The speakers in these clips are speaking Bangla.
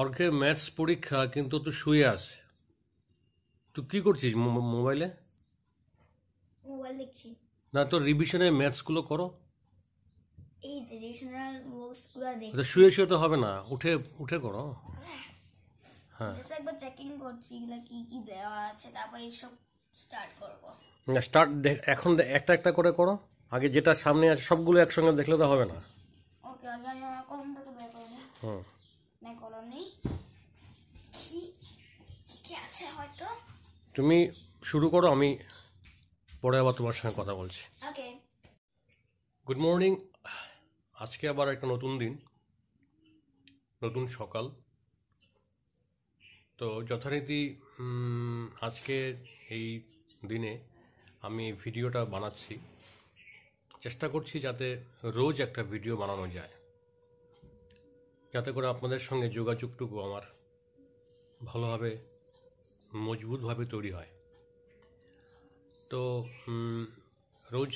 অর্ঘে ম্যাথস পরীক্ষা কিন্তু তুই শুয়ে আস তুই কি করছিস মোবাইলে মোবাইল দেখছি না তো রিভিশনের ম্যাথসগুলো করো এই যে রিভিশনাল ওয়ার্কসগুলো দেখি তো শুয়ে শুয়ে তো হবে না উঠে উঠে করো হ্যাঁ জাস্ট একবার চেকিং করছি এগুলো কি কি দেওয়া আছে তারপর এইসব স্টার্ট করব না স্টার্ট এখন একটা একটা করে করো আগে যেটা সামনে আছে সবগুলো একসঙ্গে দেখলে তো হবে না ওকে আগে আমি কমটা তো বের করব হুম তুমি শুরু করো আমি পরে আবার তোমার সঙ্গে কথা বলছি গুড মর্নিং আজকে আবার একটা নতুন দিন নতুন সকাল তো যথারীতি আজকে এই দিনে আমি ভিডিওটা বানাচ্ছি চেষ্টা করছি যাতে রোজ একটা ভিডিও বানানো যায় যাতে করে আপনাদের সঙ্গে যোগাযোগটুকু আমার ভালোভাবে মজবুতভাবে তৈরি হয় তো রোজ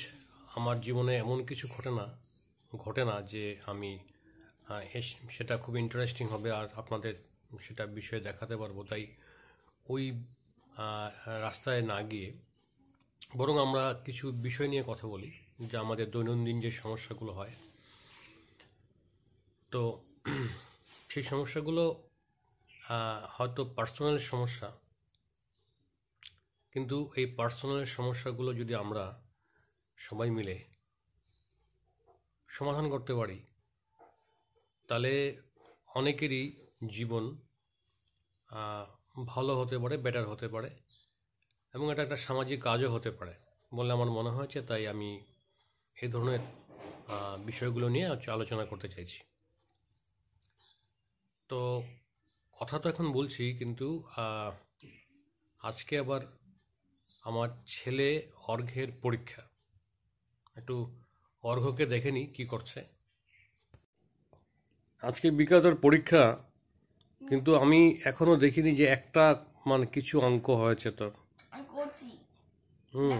আমার জীবনে এমন কিছু ঘটে না ঘটে না যে আমি সেটা খুব ইন্টারেস্টিং হবে আর আপনাদের সেটা বিষয়ে দেখাতে পারবো তাই ওই রাস্তায় না গিয়ে বরং আমরা কিছু বিষয় নিয়ে কথা বলি যে আমাদের দৈনন্দিন যে সমস্যাগুলো হয় তো সেই সমস্যাগুলো হয়তো পার্সোনাল সমস্যা কিন্তু এই পার্সোনাল সমস্যাগুলো যদি আমরা সবাই মিলে সমাধান করতে পারি তাহলে অনেকেরই জীবন ভালো হতে পারে বেটার হতে পারে এবং এটা একটা সামাজিক কাজও হতে পারে বলে আমার মনে হয়েছে তাই আমি এ ধরনের বিষয়গুলো নিয়ে আলোচনা করতে চাইছি তো কথা তো এখন বলছি কিন্তু আজকে আবার আমার ছেলে অর্ঘের পরীক্ষা একটু অর্ঘকে দেখে কি কী করছে আজকে বিকাল তার পরীক্ষা কিন্তু আমি এখনও দেখিনি যে একটা মানে কিছু অঙ্ক হয়েছে তোর হুম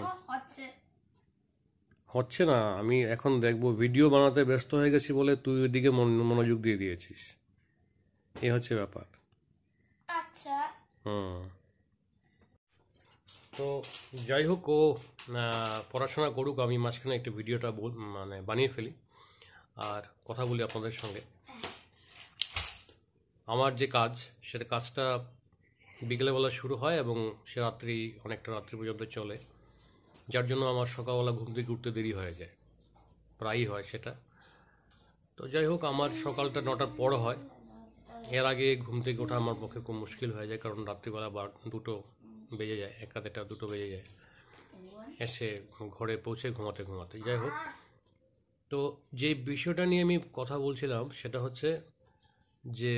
হচ্ছে না আমি এখন দেখবো ভিডিও বানাতে ব্যস্ত হয়ে গেছি বলে তুই ওইদিকে মনোযোগ দিয়ে দিয়েছিস এ হচ্ছে ব্যাপার আচ্ছা হুম তো যাই হোক ও পড়াশোনা করুক আমি মাঝখানে একটা ভিডিওটা মানে বানিয়ে ফেলি আর কথা বলি আপনাদের সঙ্গে আমার যে কাজ সেটা কাজটা বিকেলবেলা শুরু হয় এবং সে রাত্রি অনেকটা রাত্রি পর্যন্ত চলে যার জন্য আমার সকালবেলা ঘুম থেকে উঠতে দেরি হয়ে যায় প্রায়ই হয় সেটা তো যাই হোক আমার সকালটা নটার পর হয় এর আগে ঘুম থেকে ওঠা আমার পক্ষে খুব মুশকিল হয়ে যায় কারণ রাত্রিবেলা বার দুটো বেজে যায় এক রাতে দুটো বেজে যায় এসে ঘরে পৌঁছে ঘুমাতে ঘুমাতে যাই হোক তো যে বিষয়টা নিয়ে আমি কথা বলছিলাম সেটা হচ্ছে যে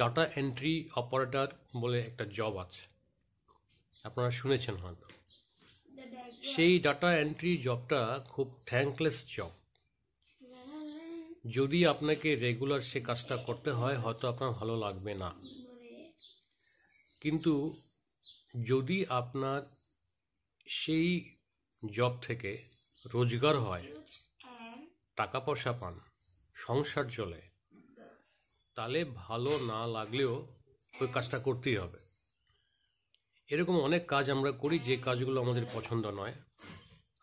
ডাটা এন্ট্রি অপারেটর বলে একটা জব আছে আপনারা শুনেছেন হয়তো সেই ডাটা এন্ট্রি জবটা খুব থ্যাঙ্কলেস জব যদি আপনাকে রেগুলার সে কাজটা করতে হয় হয়তো আপনার ভালো লাগবে না কিন্তু যদি আপনার সেই জব থেকে রোজগার হয় টাকা পয়সা পান সংসার চলে তাহলে ভালো না লাগলেও ওই কাজটা করতেই হবে এরকম অনেক কাজ আমরা করি যে কাজগুলো আমাদের পছন্দ নয়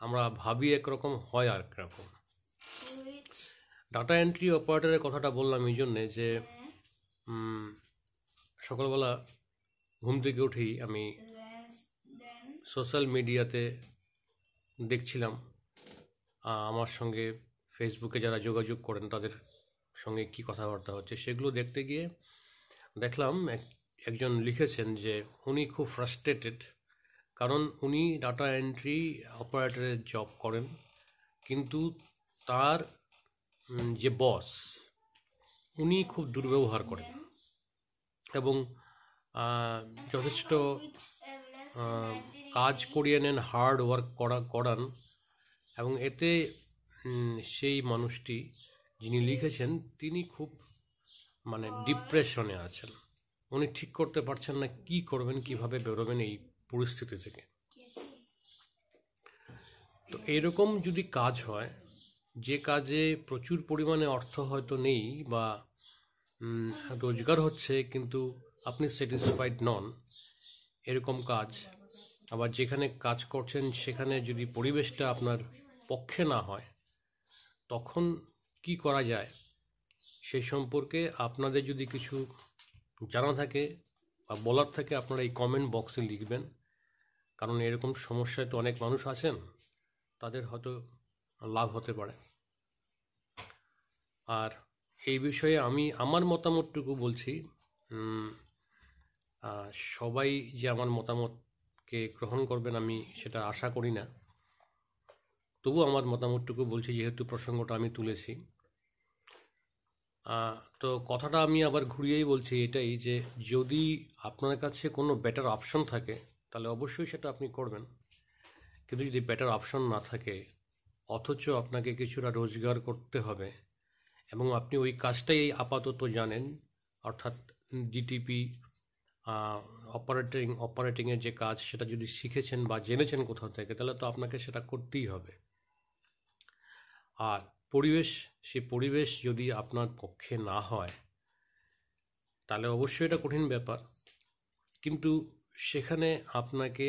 আমরা ভাবি একরকম হয় আর একরকম ডাটা এন্ট্রি অপারেটরের কথাটা বললাম এই জন্যে যে সকালবেলা ঘুম থেকে উঠেই আমি সোশ্যাল মিডিয়াতে দেখছিলাম আমার সঙ্গে ফেসবুকে যারা যোগাযোগ করেন তাদের সঙ্গে কি কথাবার্তা হচ্ছে সেগুলো দেখতে গিয়ে দেখলাম একজন লিখেছেন যে উনি খুব ফ্রাস্ট্রেটেড কারণ উনি ডাটা এন্ট্রি অপারেটরের জব করেন কিন্তু তার যে বস উনি খুব দুর্ব্যবহার করেন এবং যথেষ্ট কাজ করিয়ে নেন হার্ড ওয়ার্ক করা করান এবং এতে সেই মানুষটি যিনি লিখেছেন তিনি খুব মানে ডিপ্রেশনে আছেন উনি ঠিক করতে পারছেন না কি করবেন কিভাবে বেরোবেন এই পরিস্থিতি থেকে তো এরকম যদি কাজ হয় যে কাজে প্রচুর পরিমাণে অর্থ হয়তো নেই বা রোজগার হচ্ছে কিন্তু আপনি স্যাটিসফাইড নন এরকম কাজ আবার যেখানে কাজ করছেন সেখানে যদি পরিবেশটা আপনার পক্ষে না হয় তখন কি করা যায় সে সম্পর্কে আপনাদের যদি কিছু জানা থাকে বা বলার থাকে আপনারা এই কমেন্ট বক্সে লিখবেন কারণ এরকম সমস্যায় তো অনেক মানুষ আছেন তাদের হয়তো লাভ হতে পারে আর এই বিষয়ে আমি আমার মতামতটুকু বলছি সবাই যে আমার মতামতকে গ্রহণ করবেন আমি সেটা আশা করি না তবু আমার মতামতটুকু বলছি যেহেতু প্রসঙ্গটা আমি তুলেছি তো কথাটা আমি আবার ঘুরিয়েই বলছি এটাই যে যদি আপনার কাছে কোনো বেটার অপশন থাকে তাহলে অবশ্যই সেটা আপনি করবেন কিন্তু যদি বেটার অপশন না থাকে অথচ আপনাকে কিছুটা রোজগার করতে হবে এবং আপনি ওই কাজটাই আপাতত জানেন অর্থাৎ ডিটিপি অপারেটিং অপারেটিংয়ের যে কাজ সেটা যদি শিখেছেন বা জেনেছেন কোথাও থেকে তাহলে তো আপনাকে সেটা করতেই হবে আর পরিবেশ সে পরিবেশ যদি আপনার পক্ষে না হয় তাহলে অবশ্যই এটা কঠিন ব্যাপার কিন্তু সেখানে আপনাকে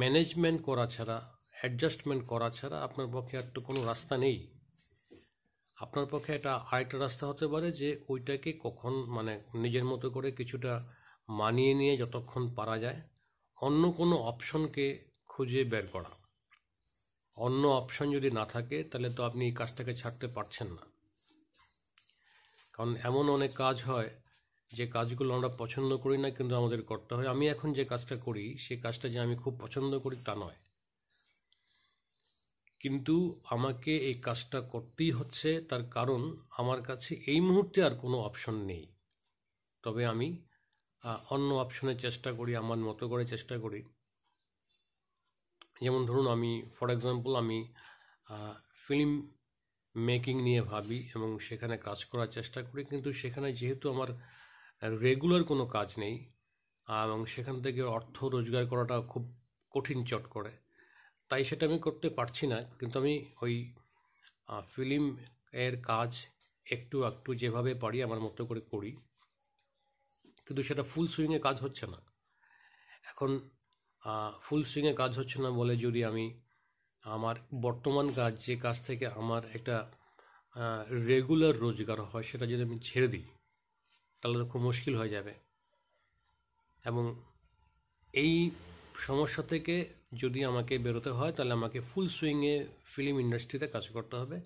ম্যানেজমেন্ট করা ছাড়া অ্যাডজাস্টমেন্ট করা ছাড়া আপনার পক্ষে আর তো কোনো রাস্তা নেই আপনার পক্ষে এটা আরেকটা রাস্তা হতে পারে যে ওইটাকে কখন মানে নিজের মতো করে কিছুটা মানিয়ে নিয়ে যতক্ষণ পারা যায় অন্য কোনো অপশনকে খুঁজে বের করা অন্য অপশন যদি না থাকে তাহলে তো আপনি এই কাজটাকে ছাড়তে পারছেন না কারণ এমন অনেক কাজ হয় যে কাজগুলো আমরা পছন্দ করি না কিন্তু আমাদের করতে হয় আমি এখন যে কাজটা করি সে কাজটা যে আমি খুব পছন্দ করি তা নয় কিন্তু আমাকে এই কাজটা করতেই হচ্ছে তার কারণ আমার কাছে এই মুহূর্তে আর কোনো অপশন নেই তবে আমি অন্য অপশনের চেষ্টা করি আমার মতো করে চেষ্টা করি যেমন ধরুন আমি ফর এক্সাম্পল আমি ফিল্ম মেকিং নিয়ে ভাবি এবং সেখানে কাজ করার চেষ্টা করি কিন্তু সেখানে যেহেতু আমার রেগুলার কোনো কাজ নেই এবং সেখান থেকে অর্থ রোজগার করাটা খুব কঠিন চট করে তাই সেটা আমি করতে পারছি না কিন্তু আমি ওই ফিল্ম এর কাজ একটু একটু যেভাবে পারি আমার মতো করে করি কিন্তু সেটা ফুল সুইংয়ে কাজ হচ্ছে না এখন ফুল সুইংয়ে কাজ হচ্ছে না বলে যদি আমি আমার বর্তমান কাজ যে কাজ থেকে আমার একটা রেগুলার রোজগার হয় সেটা যদি আমি ছেড়ে দিই তাহলে তো খুব মুশকিল হয়ে যাবে এবং এই সমস্যা থেকে যদি আমাকে বেরোতে হয় তাহলে আমাকে ফুল সুইংয়ে ফিল্ম ইন্ডাস্ট্রিতে কাজ করতে হবে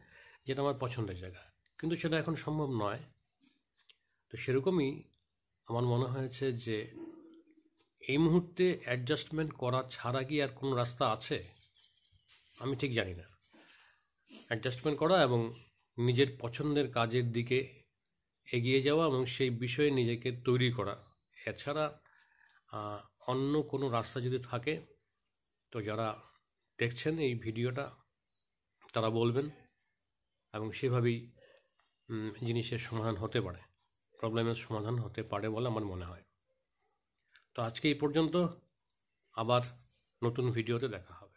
যেটা আমার পছন্দের জায়গা কিন্তু সেটা এখন সম্ভব নয় তো সেরকমই আমার মনে হয়েছে যে এই মুহূর্তে অ্যাডজাস্টমেন্ট করা ছাড়া কি আর কোনো রাস্তা আছে আমি ঠিক জানি না অ্যাডজাস্টমেন্ট করা এবং নিজের পছন্দের কাজের দিকে এগিয়ে যাওয়া এবং সেই বিষয়ে নিজেকে তৈরি করা এছাড়া অন্য কোনো রাস্তা যদি থাকে তো যারা দেখছেন এই ভিডিওটা তারা বলবেন এবং সেভাবেই জিনিসের সমাধান হতে পারে প্রবলেমের সমাধান হতে পারে বলে আমার মনে হয় তো আজকে এই পর্যন্ত আবার নতুন ভিডিওতে দেখা হবে